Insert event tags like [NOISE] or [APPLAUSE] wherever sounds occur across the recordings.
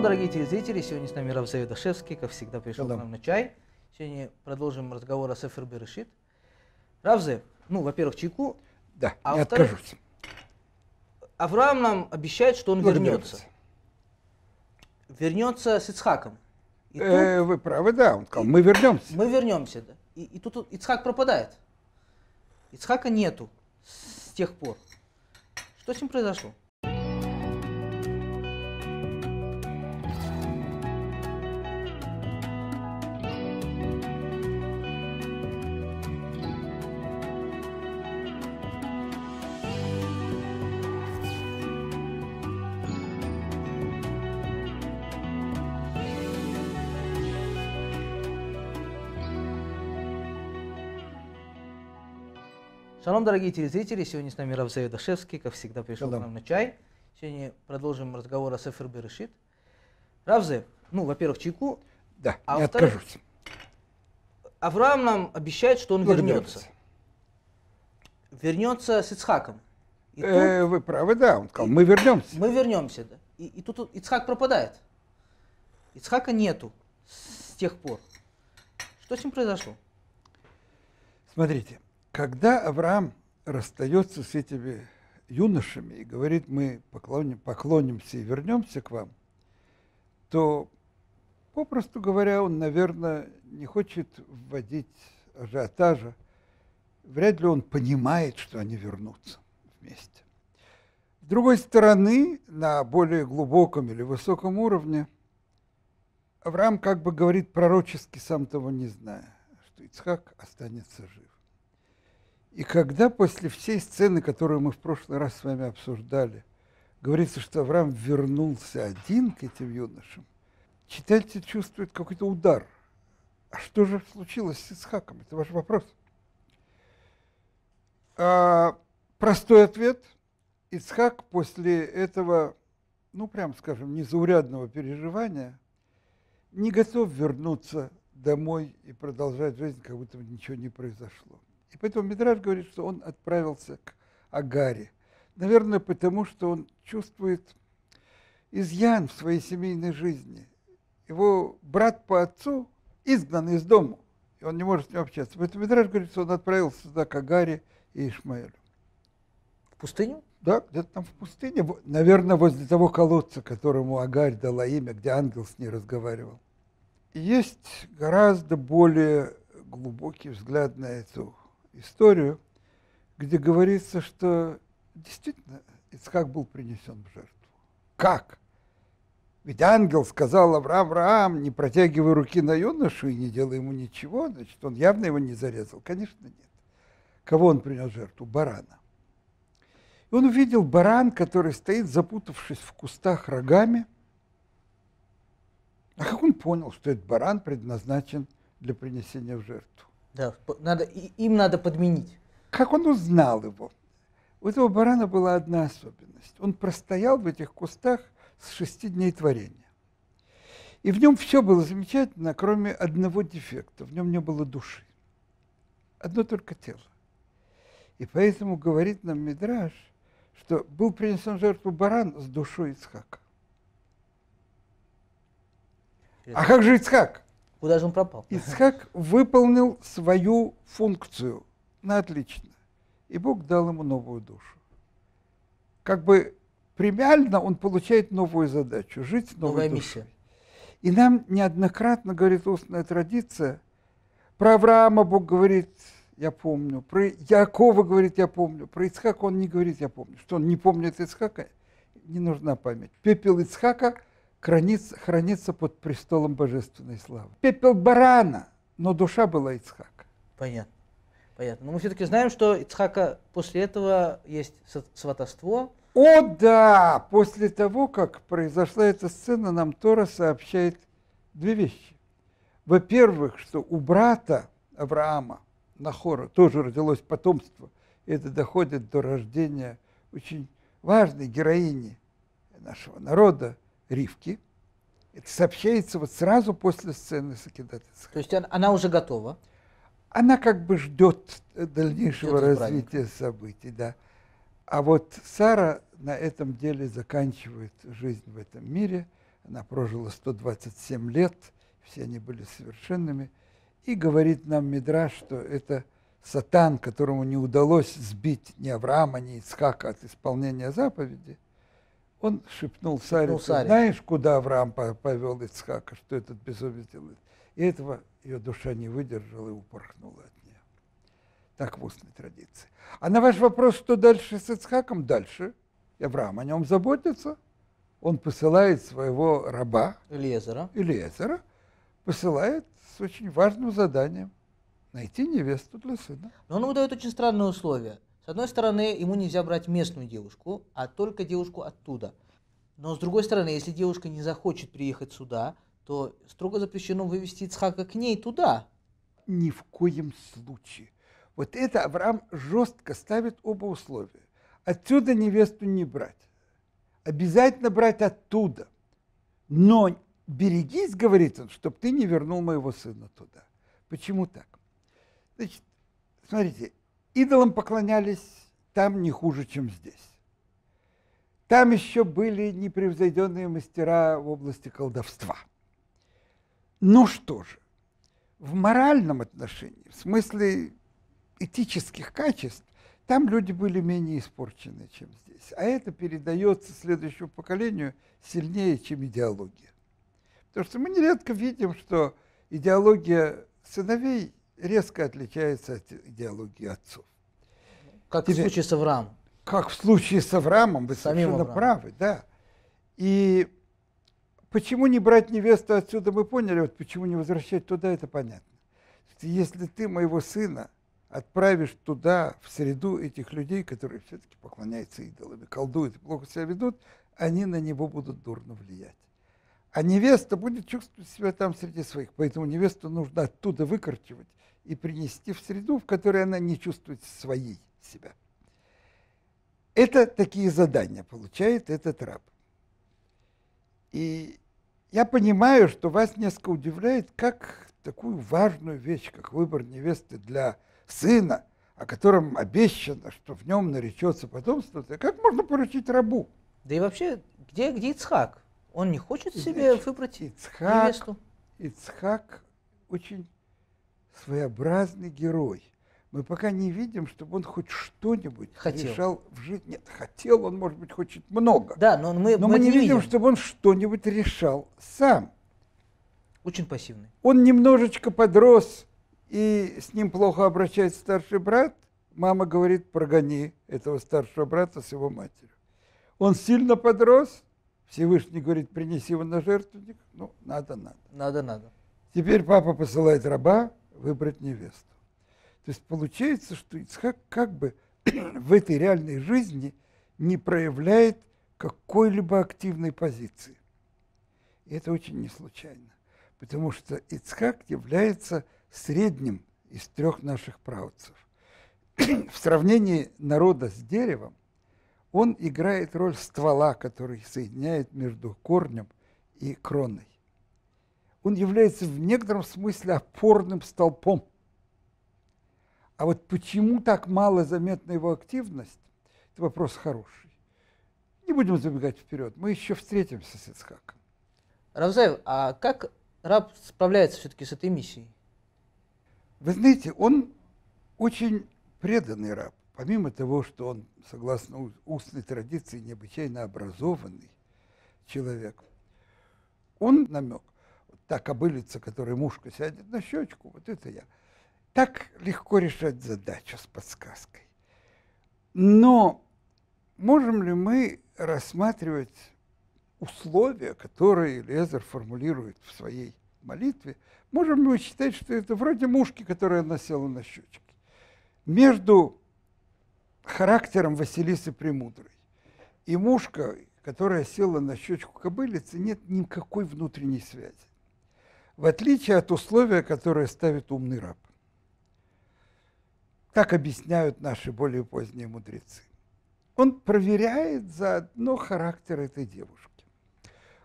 вам, дорогие телезрители. Сегодня с нами Равзаев Дашевский, как всегда, пришел Шалам. к нам на чай. Сегодня продолжим разговор о Сефербе Решит. Равзе, ну, во-первых, чайку. Да, а не откажусь. Авраам нам обещает, что он ну, вернется. Вернется с Ицхаком. И э, тут, вы правы, да, он сказал, и, мы вернемся. Мы вернемся, да. И, и тут Ицхак пропадает. Ицхака нету с тех пор. Что с ним произошло? Шалом, дорогие телезрители, сегодня с нами Равзей Дашевский, как всегда, пришел Шалом. к нам на чай. Сегодня продолжим разговор о Сефер Берешит. Равзе, ну, во-первых, чайку. Да, а не откажусь. Авраам нам обещает, что он вернется. Вернется, вернется с Ицхаком. И э, тут, э, вы правы, да, он сказал, и, мы вернемся. Мы вернемся, да. И, и тут Ицхак пропадает. Ицхака нету с тех пор. Что с ним произошло? Смотрите, когда Авраам расстается с этими юношами и говорит, мы поклоним, поклонимся и вернемся к вам, то, попросту говоря, он, наверное, не хочет вводить ажиотажа. Вряд ли он понимает, что они вернутся вместе. С другой стороны, на более глубоком или высоком уровне, Авраам как бы говорит пророчески, сам того не зная, что Ицхак останется жив. И когда после всей сцены, которую мы в прошлый раз с вами обсуждали, говорится, что Авраам вернулся один к этим юношам, читатель чувствует какой-то удар. А что же случилось с Исхаком? Это ваш вопрос. А, простой ответ. Исхак после этого, ну, прям скажем, незаурядного переживания, не готов вернуться домой и продолжать жизнь, как будто бы ничего не произошло. И поэтому Мидраж говорит, что он отправился к Агаре. Наверное, потому что он чувствует изъян в своей семейной жизни. Его брат по отцу изгнан из дома, и он не может с ним общаться. Поэтому Мидраж говорит, что он отправился сюда к Агаре и Ишмаэлю. В пустыню? Да, где-то там в пустыне, наверное, возле того колодца, которому Агарь дала имя, где ангел с ней разговаривал. есть гораздо более глубокий взгляд на эту историю, где говорится, что действительно Ицхак был принесен в жертву. Как? Ведь ангел сказал Авраам, Авраам, не протягивай руки на юношу и не делай ему ничего, значит, он явно его не зарезал. Конечно, нет. Кого он принес жертву? Барана. И он увидел баран, который стоит, запутавшись в кустах рогами. А как он понял, что этот баран предназначен для принесения в жертву? Да, надо, им надо подменить. Как он узнал его? У этого барана была одна особенность. Он простоял в этих кустах с шести дней творения. И в нем все было замечательно, кроме одного дефекта. В нем не было души. Одно только тело. И поэтому говорит нам Мидраш, что был принесен жертву баран с душой Ицхака. А как же Ицхак? Куда же он пропал? Исхак выполнил свою функцию на ну, отлично. И Бог дал ему новую душу. Как бы премиально он получает новую задачу – жить новой Новая душой. миссия. И нам неоднократно говорит устная традиция, про Авраама Бог говорит, я помню, про Якова говорит, я помню, про Ицхака он не говорит, я помню. Что он не помнит Ицхака, не нужна память. Пепел Ицхака – хранится, хранится под престолом божественной славы. Пепел барана, но душа была Ицхака. Понятно. Понятно. Но мы все-таки знаем, что Ицхака после этого есть сватовство. О да! После того, как произошла эта сцена, нам Тора сообщает две вещи. Во-первых, что у брата Авраама, Нахора, тоже родилось потомство. И это доходит до рождения очень важной героини нашего народа – Ривки. Это сообщается вот сразу после сцены с Акидатицхой. То есть она уже готова? Она как бы ждет э, дальнейшего ждет развития событий, да. А вот Сара на этом деле заканчивает жизнь в этом мире. Она прожила 127 лет, все они были совершенными. И говорит нам Мидраш, что это сатан, которому не удалось сбить ни Авраама, ни Ицхака от исполнения заповеди – он шепнул Саре, знаешь, куда Авраам повел Ицхака, что этот безумец делает? И этого ее душа не выдержала и упорхнула от нее. Так в устной традиции. А на ваш вопрос, что дальше с Ицхаком? Дальше. Авраам о нем заботится. Он посылает своего раба. Илиезера. Илиезера. Посылает с очень важным заданием. Найти невесту для сына. Но он ему дает очень странные условия – одной стороны, ему нельзя брать местную девушку, а только девушку оттуда. Но с другой стороны, если девушка не захочет приехать сюда, то строго запрещено вывести Ицхака к ней туда. Ни в коем случае. Вот это Авраам жестко ставит оба условия. Отсюда невесту не брать. Обязательно брать оттуда. Но берегись, говорит он, чтобы ты не вернул моего сына туда. Почему так? Значит, смотрите, Идолам поклонялись там не хуже, чем здесь. Там еще были непревзойденные мастера в области колдовства. Ну что же, в моральном отношении, в смысле этических качеств, там люди были менее испорчены, чем здесь. А это передается следующему поколению сильнее, чем идеология. Потому что мы нередко видим, что идеология сыновей резко отличается от идеологии отцов. Как Теперь, в случае с Авраамом. Как в случае с Авраамом, вы Самим совершенно Авраам. правы, да. И почему не брать невесту отсюда, мы поняли, вот почему не возвращать туда, это понятно. Если ты моего сына отправишь туда, в среду этих людей, которые все-таки поклоняются идолами, колдуют плохо себя ведут, они на него будут дурно влиять. А невеста будет чувствовать себя там среди своих, поэтому невесту нужно оттуда выкорчивать и принести в среду, в которой она не чувствует своей себя. Это такие задания получает этот раб. И я понимаю, что вас несколько удивляет, как такую важную вещь, как выбор невесты для сына, о котором обещано, что в нем наречется потомство, как можно поручить рабу? Да и вообще, где, где Ицхак? Он не хочет Значит, себе выбрать Ицхак, невесту? Ицхак очень своеобразный герой. Мы пока не видим, чтобы он хоть что-нибудь хотел. решал в жизни. Нет, хотел он, может быть, хочет много. Да, но мы, но мы, мы не видим, видим, чтобы он что-нибудь решал сам. Очень пассивный. Он немножечко подрос, и с ним плохо обращается старший брат. Мама говорит, прогони этого старшего брата с его матерью. Он сильно подрос, Всевышний говорит, принеси его на жертвенник. Ну, надо, надо. Надо, надо. Теперь папа посылает раба, выбрать невесту. То есть получается, что Ицхак как бы [CLEARS THROAT] в этой реальной жизни не проявляет какой-либо активной позиции. И это очень не случайно, потому что Ицхак является средним из трех наших правцев. [CLEARS THROAT] в сравнении народа с деревом, он играет роль ствола, который соединяет между корнем и кроной он является в некотором смысле опорным столпом. А вот почему так мало заметна его активность, это вопрос хороший. Не будем забегать вперед, мы еще встретимся с Ицхаком. Равзаев, а как раб справляется все-таки с этой миссией? Вы знаете, он очень преданный раб. Помимо того, что он, согласно устной традиции, необычайно образованный человек, он намек та кобылица, которая мушка сядет на щечку, вот это я. Так легко решать задачу с подсказкой. Но можем ли мы рассматривать условия, которые Лезер формулирует в своей молитве, можем ли мы считать, что это вроде мушки, которая насела на щечки? Между характером Василисы Премудрой и мушкой, которая села на щечку кобылицы, нет никакой внутренней связи в отличие от условия, которое ставит умный раб. так объясняют наши более поздние мудрецы. Он проверяет заодно характер этой девушки.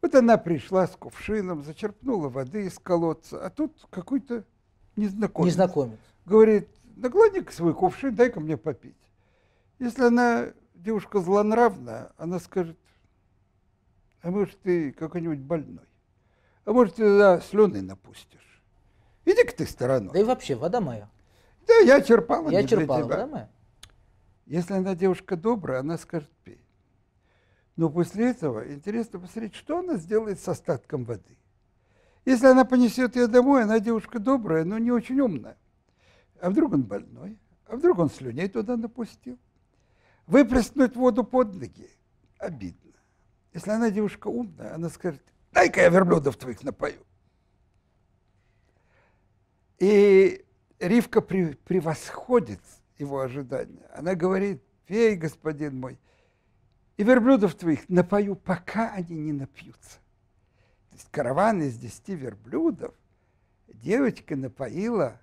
Вот она пришла с кувшином, зачерпнула воды из колодца, а тут какой-то незнакомец. Незнакомец. Говорит, наклони-ка свой кувшин, дай-ка мне попить. Если она девушка злонравная, она скажет, а может ты какой-нибудь больной а может, ты за слюны напустишь. Иди-ка ты стороной. Да и вообще, вода моя. Да, я черпала, Я не черпала, вода моя. Если она девушка добрая, она скажет, пей. Но после этого интересно посмотреть, что она сделает с остатком воды. Если она понесет ее домой, она девушка добрая, но не очень умная. А вдруг он больной? А вдруг он слюней туда напустил? Выплеснуть воду под ноги обидно. Если она девушка умная, она скажет, Дай-ка я верблюдов твоих напою. И Ривка превосходит его ожидания. Она говорит, пей, господин мой, и верблюдов твоих напою, пока они не напьются. То есть караван из десяти верблюдов девочка напоила,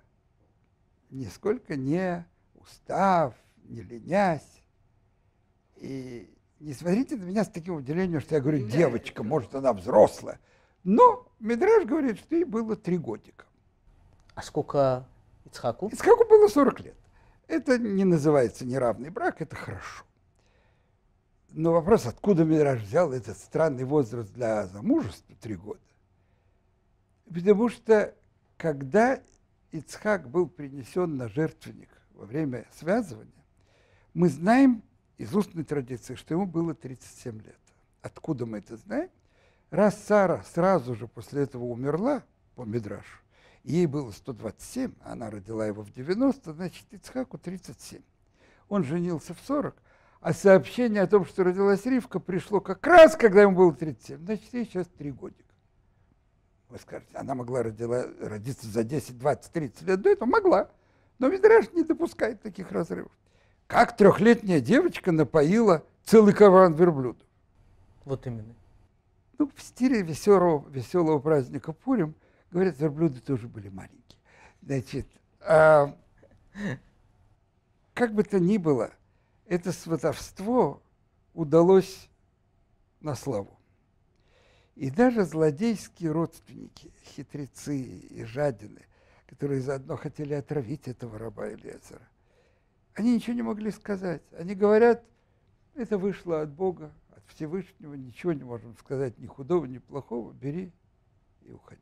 нисколько не устав, не ленясь. И не смотрите на меня с таким удивлением, что я говорю, девочка, может, она взрослая. Но Медраж говорит, что ей было три годика. А сколько Ицхаку? Ицхаку было 40 лет. Это не называется неравный брак, это хорошо. Но вопрос, откуда Медраж взял этот странный возраст для замужества, три года? Потому что когда Ицхак был принесен на жертвенник во время связывания, мы знаем из устной традиции, что ему было 37 лет. Откуда мы это знаем? Раз Сара сразу же после этого умерла, по Мидрашу, ей было 127, она родила его в 90, значит, Ицхаку 37. Он женился в 40, а сообщение о том, что родилась Ривка, пришло как раз, когда ему было 37, значит, ей сейчас 3 годика. Вы скажете, она могла родила, родиться за 10, 20, 30 лет до этого? Могла. Но Мидраш не допускает таких разрывов. Как трехлетняя девочка напоила целый караван верблюдов. Вот именно. Ну, в стиле веселого, веселого праздника Пурим, говорят, верблюды тоже были маленькие. Значит, а, как бы то ни было, это сватовство удалось на славу. И даже злодейские родственники, хитрецы и жадины, которые заодно хотели отравить этого раба Элиазера, они ничего не могли сказать. Они говорят, это вышло от Бога, от Всевышнего, ничего не можем сказать, ни худого, ни плохого, бери и уходи.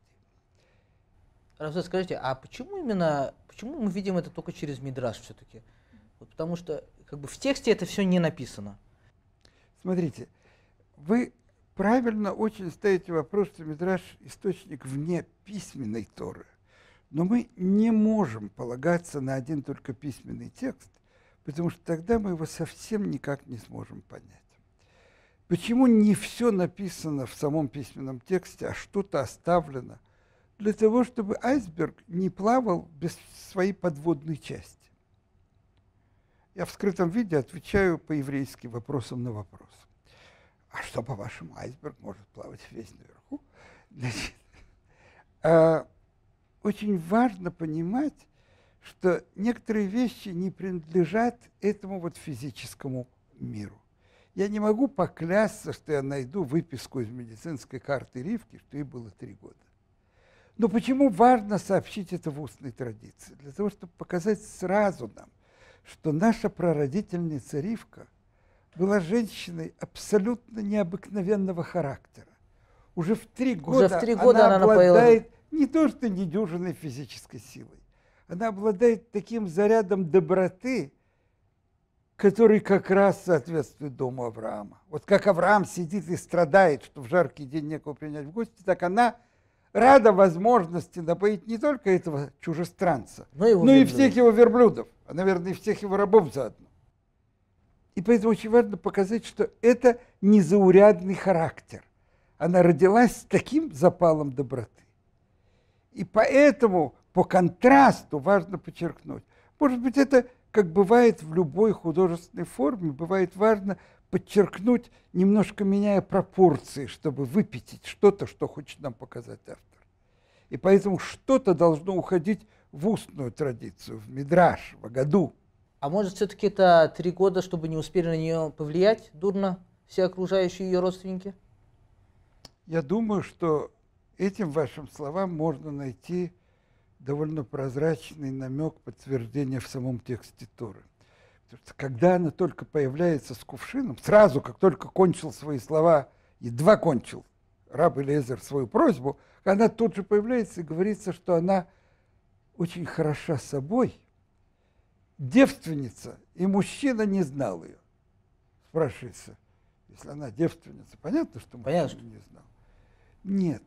Равза, скажите, а почему именно, почему мы видим это только через Мидраж все-таки? Вот потому что как бы в тексте это все не написано. Смотрите, вы правильно очень ставите вопрос, что Мидраж – источник вне письменной Торы. Но мы не можем полагаться на один только письменный текст, потому что тогда мы его совсем никак не сможем понять. Почему не все написано в самом письменном тексте, а что-то оставлено? Для того, чтобы айсберг не плавал без своей подводной части. Я в скрытом виде отвечаю по-еврейски вопросом на вопрос. А что, по-вашему, айсберг может плавать весь наверху? Значит, а очень важно понимать, что некоторые вещи не принадлежат этому вот физическому миру. Я не могу поклясться, что я найду выписку из медицинской карты Ривки, что ей было три года. Но почему важно сообщить это в устной традиции? Для того, чтобы показать сразу нам, что наша прародительница Ривка была женщиной абсолютно необыкновенного характера. Уже в три года, Уже в три года она, она обладает напоила не то что недюжиной физической силой. Она обладает таким зарядом доброты, который как раз соответствует дому Авраама. Вот как Авраам сидит и страдает, что в жаркий день некого принять в гости, так она рада возможности напоить не только этого чужестранца, но, его но и всех его верблюдов, а, наверное, и всех его рабов заодно. И поэтому очень важно показать, что это незаурядный характер. Она родилась с таким запалом доброты. И поэтому по контрасту важно подчеркнуть. Может быть, это, как бывает в любой художественной форме, бывает важно подчеркнуть, немножко меняя пропорции, чтобы выпятить что-то, что хочет нам показать автор. И поэтому что-то должно уходить в устную традицию, в мидраж, в году. А может, все-таки это три года, чтобы не успели на нее повлиять дурно все окружающие ее родственники? Я думаю, что Этим вашим словам можно найти довольно прозрачный намек подтверждения в самом тексте Торы. Потому что когда она только появляется с кувшином, сразу, как только кончил свои слова, едва кончил раб Элизер свою просьбу, она тут же появляется и говорится, что она очень хороша собой, девственница, и мужчина не знал ее. Спрашивается, если она девственница, понятно, что мужчина понятно. не знал? Нет,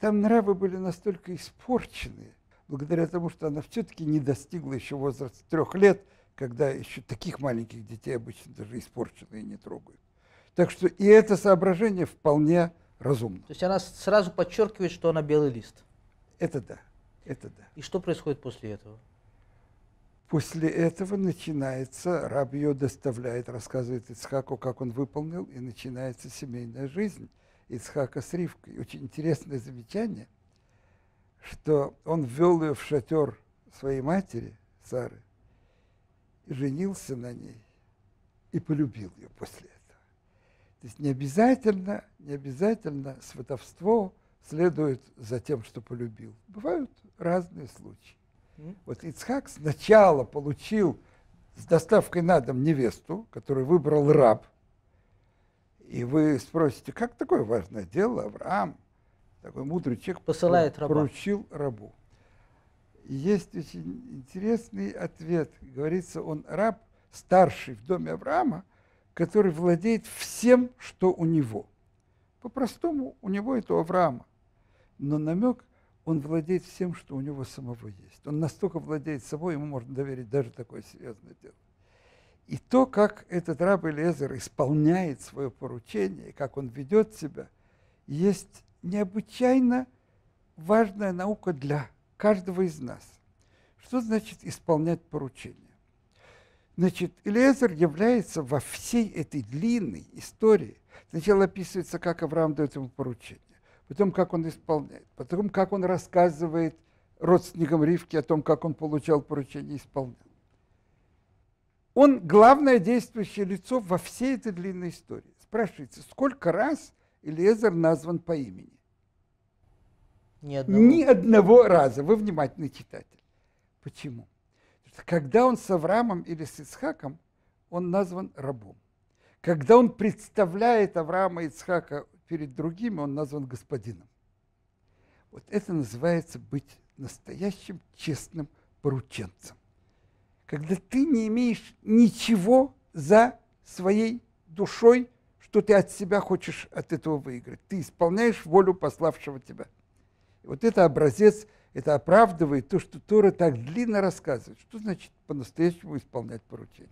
там нравы были настолько испорчены, благодаря тому, что она все-таки не достигла еще возраста трех лет, когда еще таких маленьких детей обычно даже испорченные не трогают. Так что и это соображение вполне разумно. То есть она сразу подчеркивает, что она белый лист. Это да, это да. И что происходит после этого? После этого начинается, раб ее доставляет, рассказывает Ицхаку, как он выполнил, и начинается семейная жизнь. Ицхака с Ривкой. Очень интересное замечание, что он ввел ее в шатер своей матери, Сары, и женился на ней, и полюбил ее после этого. То есть не обязательно, не обязательно сватовство следует за тем, что полюбил. Бывают разные случаи. Вот Ицхак сначала получил с доставкой на дом невесту, которую выбрал раб – и вы спросите, как такое важное дело Авраам, такой мудрый человек, Посылает раба. поручил рабу? Есть очень интересный ответ. Говорится, он раб старший в доме Авраама, который владеет всем, что у него. По-простому, у него это у Авраама. Но намек, он владеет всем, что у него самого есть. Он настолько владеет собой, ему можно доверить даже такое серьезное дело. И то, как этот раб Элиезер исполняет свое поручение, как он ведет себя, есть необычайно важная наука для каждого из нас. Что значит исполнять поручение? Значит, Элиезер является во всей этой длинной истории. Сначала описывается, как Авраам дает ему поручение, потом, как он исполняет, потом, как он рассказывает родственникам Ривки о том, как он получал поручение и исполнял. Он главное действующее лицо во всей этой длинной истории. Спрашивается, сколько раз Элиезер назван по имени? Ни одного. Ни одного раза. Вы внимательный читатель. Почему? Когда он с Авраамом или с Ицхаком, он назван рабом. Когда он представляет Авраама и Ицхака перед другими, он назван господином. Вот это называется быть настоящим честным порученцем когда ты не имеешь ничего за своей душой, что ты от себя хочешь от этого выиграть. Ты исполняешь волю пославшего тебя. И вот это образец, это оправдывает то, что Тора так длинно рассказывает. Что значит по-настоящему исполнять поручение?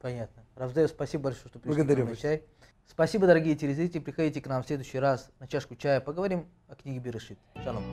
Понятно. Равдеев, спасибо большое, что пришли Благодарю на чай. Спасибо, дорогие телезрители. Приходите к нам в следующий раз на чашку чая. Поговорим о книге Берешит. Шалом.